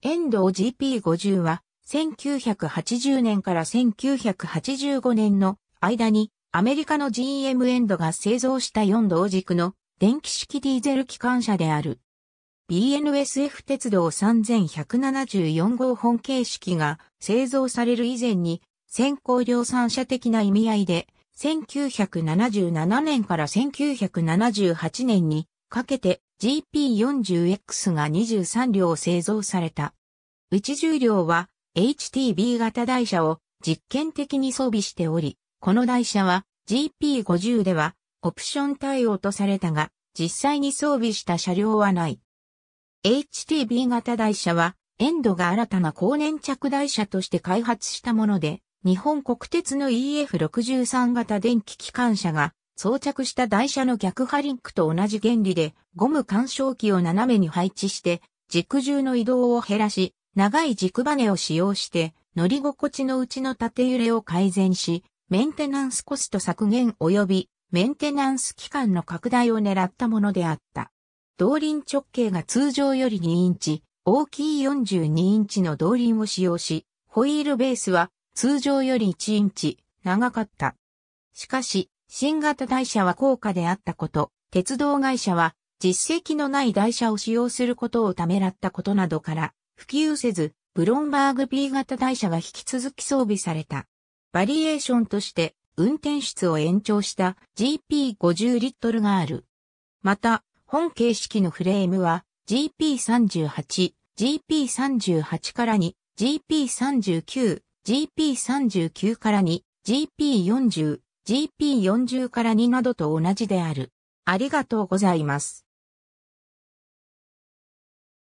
遠藤 GP50 は、1980年から1985年の間に、アメリカの GM エンドが製造した4同軸の電気式ディーゼル機関車である。BNSF 鉄道3174号本形式が製造される以前に先行量産車的な意味合いで1977年から1978年にかけて GP40X が23両製造された。内重量は HTB 型台車を実験的に装備しており、この台車は GP50 ではオプション対応とされたが、実際に装備した車両はない。HTB 型台車は、エンドが新たな高粘着台車として開発したもので、日本国鉄の EF63 型電気機関車が装着した台車の逆ハリンクと同じ原理で、ゴム干渉器を斜めに配置して、軸重の移動を減らし、長い軸バネを使用して、乗り心地のうちの縦揺れを改善し、メンテナンスコスト削減及びメンテナンス期間の拡大を狙ったものであった。動輪直径が通常より2インチ、大きい42インチの動輪を使用し、ホイールベースは通常より1インチ長かった。しかし、新型台車は高価であったこと、鉄道会社は実績のない台車を使用することをためらったことなどから普及せず、ブロンバーグ B 型台車が引き続き装備された。バリエーションとして運転室を延長した GP50 リットルがある。また、本形式のフレームは GP38、GP38 から2、GP39、GP39 から2、GP40、GP40 から2などと同じである。ありがとうございます。